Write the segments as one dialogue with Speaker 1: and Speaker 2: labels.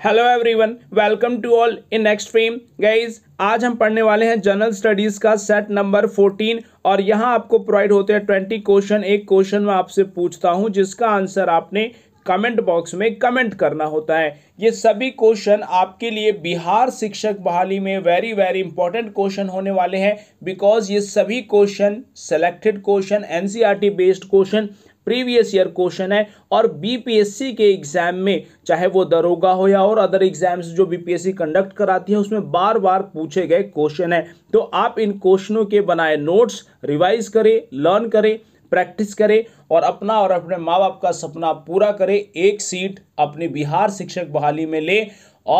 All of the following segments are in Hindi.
Speaker 1: hello everyone welcome to all in next frame guys आज हम पढ़ने वाले हैं जनरल स्टडीज़ का सेट नंबर 14 और यहाँ आपको प्रोवाइड होते हैं 20 क्वेश्चन एक क्वेश्चन मैं आपसे पूछता हूं जिसका आंसर आपने कमेंट बॉक्स में कमेंट करना होता है ये सभी क्वेश्चन आपके लिए बिहार शिक्षक बहाली में वेरी वेरी इंपॉर्टेंट क्वेश्चन होने वाले हैं बिकॉज ये सभी question selected question NCERT based question previous year question है और बीपीएससी के एग्जाम में चाहे वो दरोगा हो या और अदर एग्जाम्स जो बीपीएससी कंडक्ट कराती है उसमें बार बार पूछे गए क्वेश्चन है तो आप इन क्वेश्चनों के बनाए नोट्स रिवाइज करें लर्न करें प्रैक्टिस करें और अपना और अपने माँ बाप का सपना पूरा करें एक सीट अपने बिहार शिक्षक बहाली में ले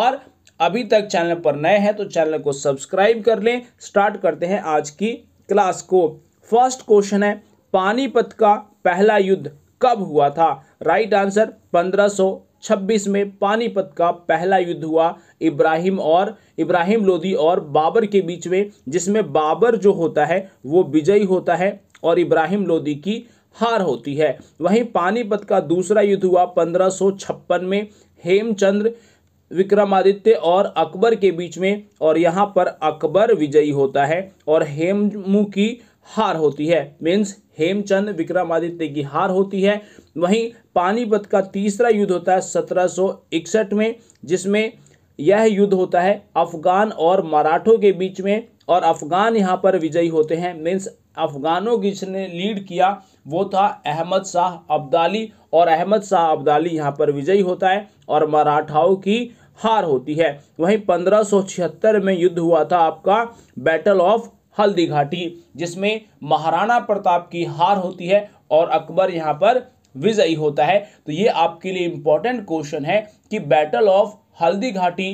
Speaker 1: और अभी तक चैनल पर नए हैं तो चैनल को सब्सक्राइब कर लें स्टार्ट करते हैं आज की क्लास को फर्स्ट क्वेश्चन है पानीपत का पहला युद्ध कब हुआ था राइट आंसर 1526 में पानीपत का पहला युद्ध हुआ इब्राहिम और इब्राहिम लोधी और बाबर के बीच में जिसमें बाबर जो होता है वो विजयी होता है और इब्राहिम लोधी की हार होती है वहीं पानीपत का दूसरा युद्ध हुआ 1556 में हेमचंद्र विक्रमादित्य और अकबर के बीच में और यहाँ पर अकबर विजयी होता है और हेमू की हार होती है मीन्स हेमचंद विक्रमादित्य की हार होती है वहीं पानीपत का तीसरा युद्ध होता है सत्रह में जिसमें यह युद्ध होता है अफगान और मराठों के बीच में और अफगान यहाँ पर विजयी होते हैं मीन्स अफगानों की जिसने लीड किया वो था अहमद शाह अब्दाली और अहमद शाह अब्दाली यहाँ पर विजयी होता है और मराठाओं की हार होती है वहीं पंद्रह में युद्ध हुआ था आपका बैटल ऑफ हल्दी घाटी जिसमें महाराणा प्रताप की हार होती है और अकबर यहाँ पर विजयी होता है तो ये आपके लिए इंपॉर्टेंट क्वेश्चन है कि बैटल ऑफ हल्दी घाटी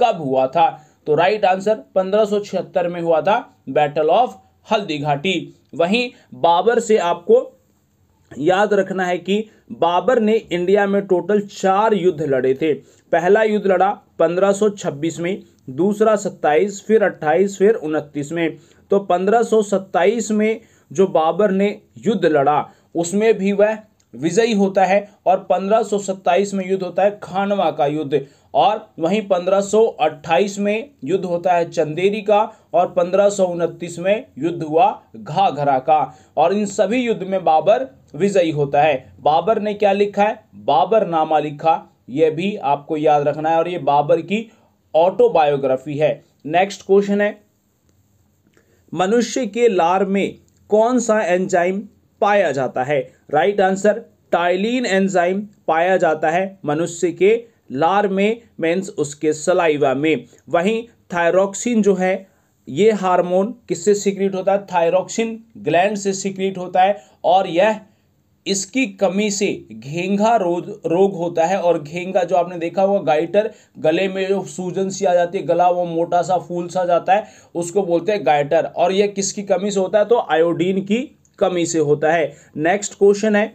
Speaker 1: कब हुआ था तो राइट आंसर 1576 में हुआ था बैटल ऑफ हल्दी घाटी वहीं बाबर से आपको याद रखना है कि बाबर ने इंडिया में टोटल चार युद्ध लड़े थे पहला युद्ध लड़ा 1526 में दूसरा 27 फिर 28 फिर 29 में तो 1527 में जो बाबर ने युद्ध लड़ा उसमें भी वह विजयी होता है और 1527 में युद्ध होता है खानवा का युद्ध और वहीं 1528 में युद्ध होता है चंदेरी का और पंद्रह में युद्ध हुआ घाघरा का और इन सभी युद्ध में बाबर विजयी होता है बाबर ने क्या लिखा है बाबर नामा लिखा यह भी आपको याद रखना है और ये बाबर की ऑटोबायोग्राफी है नेक्स्ट क्वेश्चन है मनुष्य के लार में कौन सा एंजाइम पाया जाता है राइट आंसर टाइलिन एंजाइम पाया जाता है मनुष्य के लार में मेंस उसके सलाइवा में वहीं थायरोक्सिन जो है ये हार्मोन किससे सीक्रेट होता है थायरोक्सिन ग्लैंड से सीक्रेट होता है और यह इसकी कमी से घेंघा रोग रोग होता है और घेंघा जो आपने देखा होगा गाइटर गले में जो सूजन सी आ जाती है गला वो मोटा सा फूल सा जाता है उसको बोलते हैं गाइटर और यह किसकी कमी से होता है तो आयोडीन की कमी से होता है नेक्स्ट क्वेश्चन है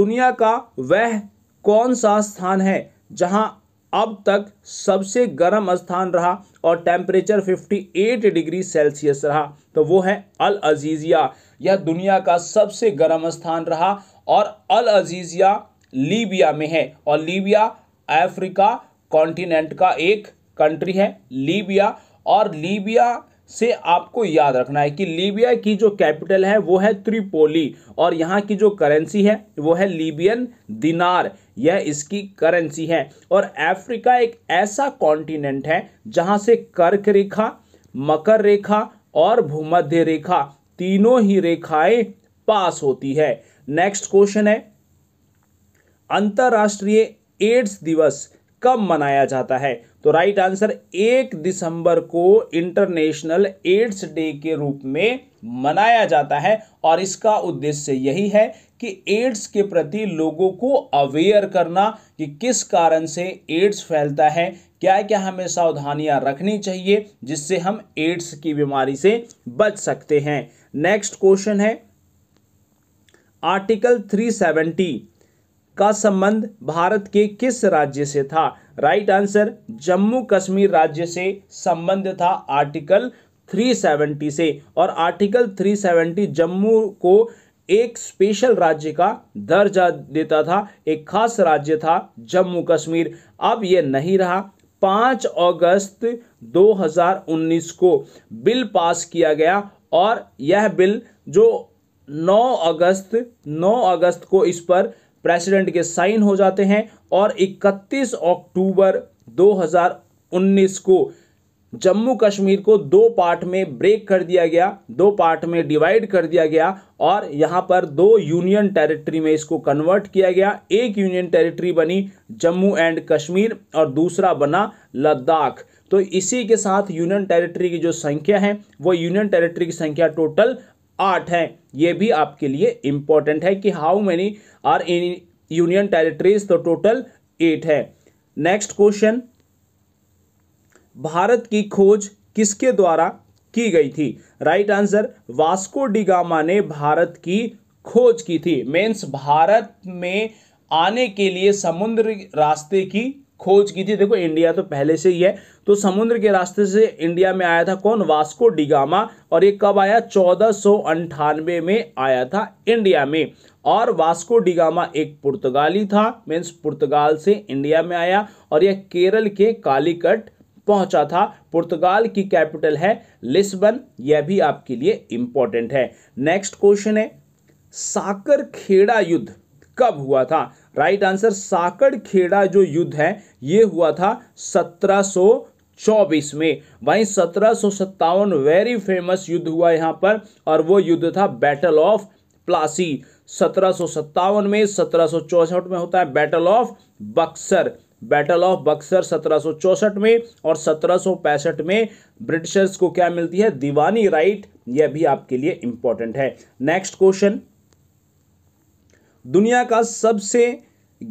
Speaker 1: दुनिया का वह कौन सा स्थान है जहां अब तक सबसे गर्म स्थान रहा और टेम्परेचर 58 डिग्री सेल्सियस रहा तो वो है अल अजीज़िया यह दुनिया का सबसे गर्म स्थान रहा और अल अजीज़िया लीबिया में है और लीबिया अफ्रीका कॉन्टिनेंट का एक कंट्री है लीबिया और लीबिया से आपको याद रखना है कि लीबिया की जो कैपिटल है वो है त्रिपोली और यहाँ की जो करेंसी है वो है लीबियन दिनार यह इसकी करेंसी है और अफ्रीका एक ऐसा कॉन्टिनेंट है जहाँ से कर्क रेखा मकर रेखा और भूमध्य रेखा तीनों ही रेखाएं पास होती है नेक्स्ट क्वेश्चन है अंतर्राष्ट्रीय एड्स दिवस कब मनाया जाता है तो राइट आंसर एक दिसंबर को इंटरनेशनल एड्स डे के रूप में मनाया जाता है और इसका उद्देश्य यही है कि एड्स के प्रति लोगों को अवेयर करना कि किस कारण से एड्स फैलता है क्या क्या हमें सावधानियां रखनी चाहिए जिससे हम एड्स की बीमारी से बच सकते हैं नेक्स्ट क्वेश्चन है आर्टिकल 370 का संबंध भारत के किस राज्य से था राइट आंसर जम्मू कश्मीर राज्य से संबंध था आर्टिकल 370 से और आर्टिकल 370 जम्मू को एक स्पेशल राज्य का दर्जा देता था एक खास राज्य था जम्मू कश्मीर अब यह नहीं रहा 5 अगस्त 2019 को बिल पास किया गया और यह बिल जो 9 अगस्त 9 अगस्त को इस पर प्रेसिडेंट के साइन हो जाते हैं और 31 अक्टूबर 2019 को जम्मू कश्मीर को दो पार्ट में ब्रेक कर दिया गया दो पार्ट में डिवाइड कर दिया गया और यहाँ पर दो यूनियन टेरिटरी में इसको कन्वर्ट किया गया एक यूनियन टेरिटरी बनी जम्मू एंड कश्मीर और दूसरा बना लद्दाख तो इसी के साथ यूनियन टेरिटरी की जो संख्या है वो यूनियन टेरिटरी की संख्या टोटल आठ हैं ये भी आपके लिए इंपॉर्टेंट है कि how many are in union territories तो टोटल एट है नेक्स्ट क्वेश्चन भारत की खोज किसके द्वारा की गई थी राइट आंसर वास्को डिगामा ने भारत की खोज की थी मीन्स भारत में आने के लिए समुद्र रास्ते की खोज की थी देखो इंडिया तो पहले से ही है तो समुद्र के रास्ते से इंडिया में आया था कौन वास्को डिगामा और ये कब आया चौदह में आया था इंडिया में और वास्को डिगामा एक पुर्तगाली था मीन्स पुर्तगाल से इंडिया में आया और यह केरल के कालीकट पहुंचा था पुर्तगाल की कैपिटल है लिस्बन यह भी आपके लिए इंपॉर्टेंट है नेक्स्ट क्वेश्चन है साकर खेड़ा युद्ध कब हुआ था राइट आंसर साकड़ खेड़ा जो युद्ध है ये हुआ था 1724 में वहीं सत्रह वेरी फेमस युद्ध हुआ यहां पर और वो युद्ध था बैटल ऑफ प्लासी सत्रह में सत्रह में होता है battle of Buxar battle of Buxar सत्रह में और सत्रह में ब्रिटिशर्स को क्या मिलती है दीवानी राइट यह भी आपके लिए इंपॉर्टेंट है नेक्स्ट क्वेश्चन दुनिया का सबसे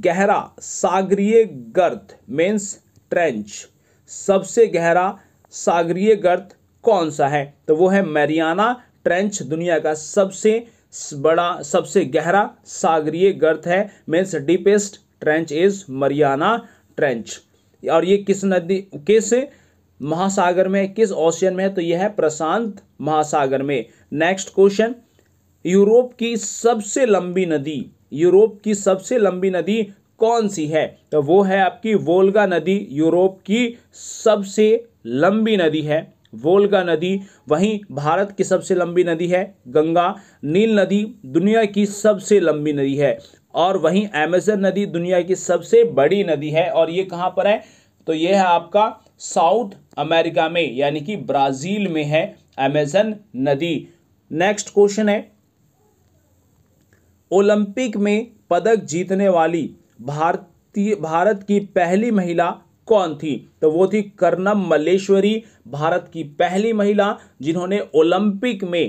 Speaker 1: गहरा सागरीय गर्त मेंस ट्रेंच सबसे गहरा सागरीय गर्त कौन सा है तो वो है मैरियाना ट्रेंच दुनिया का सबसे बड़ा सबसे गहरा सागरीय गर्त है means deepest trench is Mariana trench और ये किस नदी किस महासागर में किस ओशियन में है तो यह है प्रशांत महासागर में नेक्स्ट क्वेश्चन यूरोप की सबसे लंबी नदी यूरोप की सबसे लंबी नदी कौन सी है तो वो है आपकी वोल्गा नदी यूरोप की सबसे लंबी नदी है वोल्गा नदी वहीं भारत की सबसे लंबी नदी है गंगा नील नदी दुनिया की सबसे लंबी नदी है और वहीं एमेजन नदी दुनिया की सबसे बड़ी नदी है और ये कहाँ पर है तो ये है आपका साउथ अमेरिका में यानी कि ब्राज़ील में है अमेजन नदी नेक्स्ट क्वेश्चन है ओलंपिक में पदक जीतने वाली भारतीय भारत की पहली महिला कौन थी तो वो थी कर्णम मल्लेश्वरी भारत की पहली महिला जिन्होंने ओलंपिक में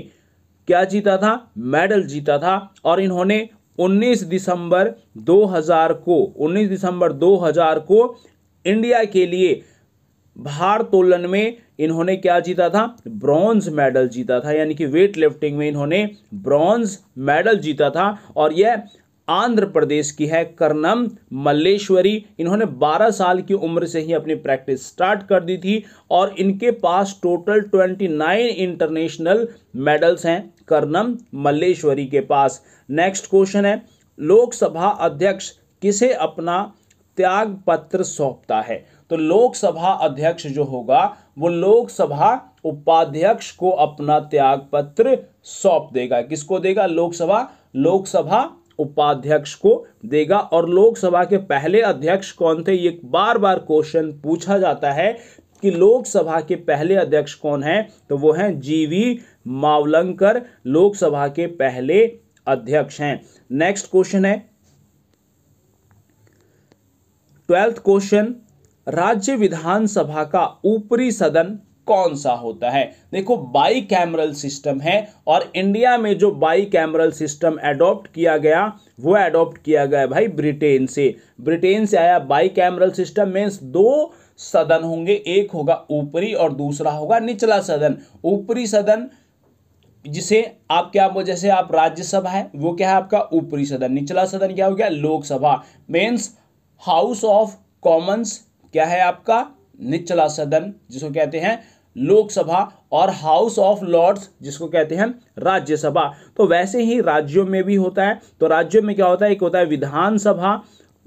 Speaker 1: क्या जीता था मेडल जीता था और इन्होंने 19 दिसंबर 2000 को 19 दिसंबर 2000 को इंडिया के लिए तोलन में इन्होंने क्या जीता था ब्रॉन्ज मेडल जीता था यानी कि वेट लिफ्टिंग में इन्होंने ब्रॉन्ज मेडल जीता था और यह आंध्र प्रदेश की है करनम मल्लेश्वरी इन्होंने 12 साल की उम्र से ही अपनी प्रैक्टिस स्टार्ट कर दी थी और इनके पास टोटल 29 इंटरनेशनल मेडल्स हैं करनम मल्लेश्वरी के पास नेक्स्ट क्वेश्चन है लोकसभा अध्यक्ष किसे अपना त्याग पत्र सौंपता है तो लोकसभा अध्यक्ष जो होगा वो लोकसभा उपाध्यक्ष को अपना त्याग पत्र सौंप देगा किसको देगा लोकसभा लोकसभा उपाध्यक्ष को देगा और लोकसभा के पहले अध्यक्ष कौन थे ये बार बार क्वेश्चन पूछा जाता है कि लोकसभा के पहले अध्यक्ष कौन है तो वो हैं जीवी मावलंकर लोकसभा के पहले अध्यक्ष हैं नेक्स्ट क्वेश्चन है ट्वेल्थ क्वेश्चन राज्य विधानसभा का ऊपरी सदन कौन सा होता है देखो बाई कैमरल सिस्टम है और इंडिया में जो बाई कैमरल सिस्टम एडॉप्ट किया गया वो एडॉप्ट किया गया भाई ब्रिटेन से ब्रिटेन से आया बाई कैमरल सिस्टम मीन्स दो सदन होंगे एक होगा ऊपरी और दूसरा होगा निचला सदन ऊपरी सदन जिसे आप क्या जैसे आप राज्यसभा है वो क्या है आपका ऊपरी सदन निचला सदन क्या हो गया Lok Sabha means House of Commons क्या है आपका निचला सदन जिसको कहते हैं लोकसभा और हाउस ऑफ लॉर्ड्स जिसको कहते हैं राज्यसभा तो वैसे ही राज्यों में भी होता है तो राज्यों में क्या होता है एक होता है विधानसभा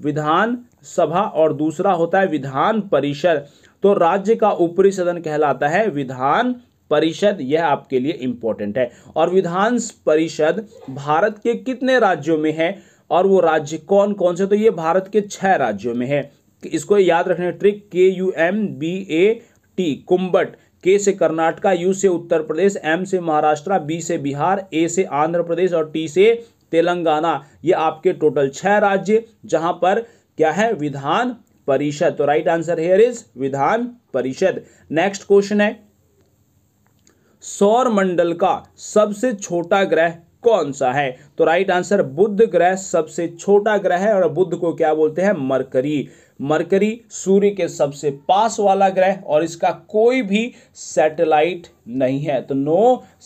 Speaker 1: विधान सभा और दूसरा होता है विधान परिषद तो राज्य का ऊपरी सदन कहलाता है विधान परिषद यह आपके लिए इंपॉर्टेंट है और विधान परिषद भारत के कितने राज्यों में है और वो राज्य कौन कौन से तो ये भारत के छह राज्यों में है इसको याद रखने ट्रिक के U M B A T कुंबट के से कर्नाटका यू से उत्तर प्रदेश एम से महाराष्ट्र बी से बिहार ए से आंध्र प्रदेश और टी से तेलंगाना ये आपके टोटल छह राज्य जहां पर क्या है विधान परिषद तो राइट आंसर हेयर इज विधान परिषद नेक्स्ट क्वेश्चन है सौर मंडल का सबसे छोटा ग्रह कौन सा है तो राइट आंसर बुद्ध ग्रह सबसे छोटा ग्रह है और बुद्ध को क्या बोलते हैं मरकरी मरकरी सूर्य के सबसे पास वाला ग्रह और इसका कोई भी सैटेलाइट नहीं है तो नो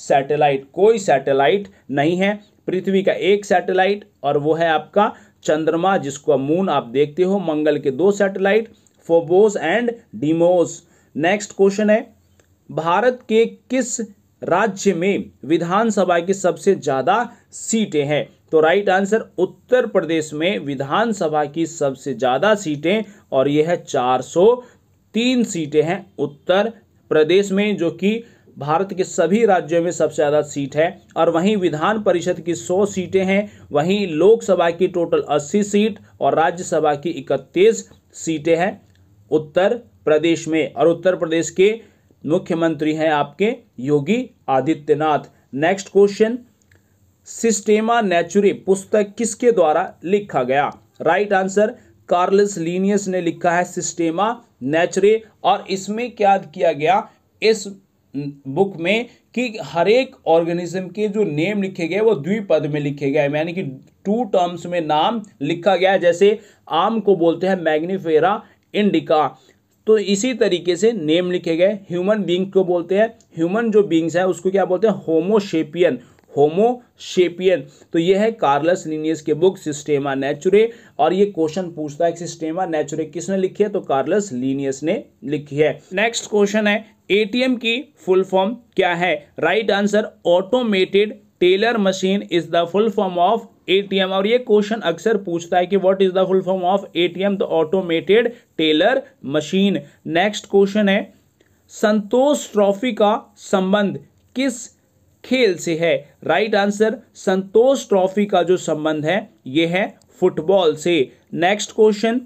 Speaker 1: सैटेलाइट कोई सैटेलाइट नहीं है पृथ्वी का एक सैटेलाइट और वो है आपका चंद्रमा जिसको मून आप देखते हो मंगल के दो satellite Phobos and Deimos next question है भारत के किस राज्य में विधानसभा की सबसे ज़्यादा सीटें हैं तो राइट आंसर उत्तर प्रदेश में विधानसभा की सबसे ज़्यादा सीटें और यह है चार सौ तीन सीटें हैं उत्तर प्रदेश में जो कि भारत के सभी राज्यों में सबसे ज़्यादा सीट है और वहीं विधान परिषद की 100 सीटें हैं वहीं लोकसभा की टोटल 80 सीट और राज्यसभा की इकतीस सीटें हैं उत्तर प्रदेश में और उत्तर प्रदेश के मुख्यमंत्री हैं आपके Yogi Adityanath next question Systema Naturae पुस्तक किसके द्वारा लिखा गया right right answer Carolus Linnaeus ने लिखा है सिस्टेमा नेचुरे और इसमें क्या किया गया इस बुक में कि हर एक ऑर्गेनिज्म के जो नेम लिखे गए वो द्विपद में लिखे गए यानी कि टू टर्म्स में नाम लिखा गया जैसे आम को बोलते हैं मैग्नीफेरा इंडिका तो इसी तरीके से नेम लिखे गए ह्यूमन बींग को बोलते हैं ह्यूमन जो बींग्स हैं उसको क्या बोलते हैं होमोशेपियन होमोशेपियन तो ये है कार्लस लिनियस के बुक सिस्टेमा नेचुरे और ये क्वेश्चन पूछता है सिस्टेमा नेचुरे किसने लिखी है तो कार्लस लिनियस ने लिखी है नेक्स्ट क्वेश्चन है एटीएम की फुल फॉर्म क्या है right answer automated teller machine is the full form of ATM और ये क्वेश्चन अक्सर पूछता है कि what is the full form of ATM the automated teller machine next question है संतोष ट्रॉफी का संबंध किस खेल से है right right answer Santosh trophy का जो संबंध है यह है फुटबॉल से नेक्स्ट क्वेश्चन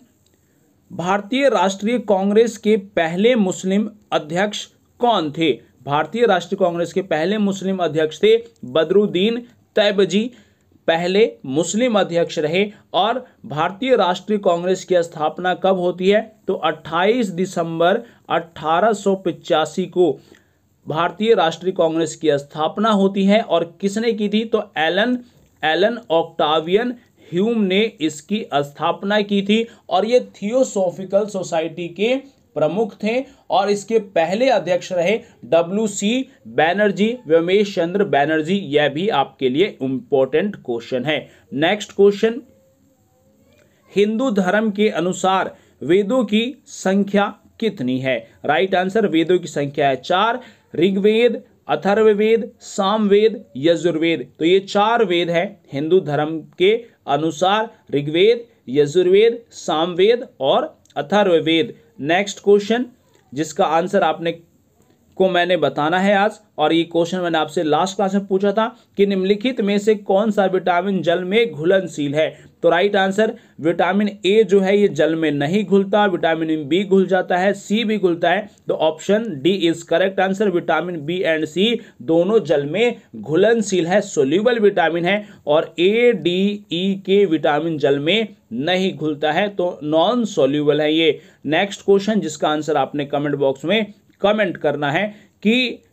Speaker 1: भारतीय राष्ट्रीय कांग्रेस के पहले मुस्लिम अध्यक्ष कौन थे भारतीय राष्ट्रीय कांग्रेस के पहले मुस्लिम अध्यक्ष थे बदरुद्दीन तैबजी पहले मुस्लिम अध्यक्ष रहे और भारतीय राष्ट्रीय कांग्रेस की स्थापना कब होती है तो 28 दिसंबर अट्ठारह को भारतीय राष्ट्रीय कांग्रेस की स्थापना होती है और किसने की थी तो एलन एलन ऑक्टावियन ह्यूम ने इसकी स्थापना की थी और ये थियोसोफिकल सोसाइटी के प्रमुख थे और इसके पहले अध्यक्ष रहे डब्ल्यू सी बैनर्जी रमेश चंद्र बैनर्जी यह भी आपके लिए इंपॉर्टेंट क्वेश्चन है नेक्स्ट क्वेश्चन हिंदू धर्म के अनुसार वेदों की संख्या कितनी है राइट right आंसर वेदों की संख्या है चार ऋग्वेद अथर्ववेद सामवेद यजुर्वेद तो ये चार वेद हैं हिंदू धर्म के अनुसार ऋग्वेद यजुर्वेद सामवेद और अथर्ववेद नेक्स्ट क्वेश्चन जिसका आंसर आपने को मैंने बताना है आज और ये क्वेश्चन मैंने आपसे लास्ट क्लास में पूछा था कि निम्नलिखित में से कौन सा विटामिन जल में घुलनशील है तो राइट आंसर विटामिन ए जो है ये जल में नहीं घुलता विटामिन बी घुल जाता है सी भी घुलता है तो option D is correct answer vitamin B and C दोनों जल में घुलनशील है सोल्यूबल विटामिन है और ए डी ई के विटामिन जल में नहीं घुलता है तो नॉन सोल्यूबल है ये नेक्स्ट क्वेश्चन जिसका आंसर आपने कमेंट बॉक्स में कमेंट करना है कि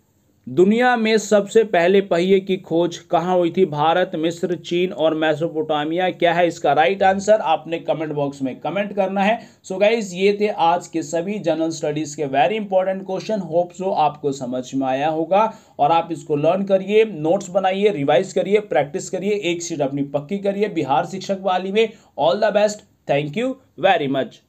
Speaker 1: दुनिया में सबसे पहले पहिए की खोज कहाँ हुई थी भारत मिस्र चीन और मैसोपोटामिया क्या है इसका राइट आंसर आपने कमेंट बॉक्स में कमेंट करना है सो so गाइज ये थे आज के सभी जनरल स्टडीज़ के very important question hope so आपको समझ में आया होगा और आप इसको लर्न करिए नोट्स बनाइए रिवाइज करिए प्रैक्टिस करिए एक सीट अपनी पक्की करिए बिहार शिक्षक वाली में all the best thank you very much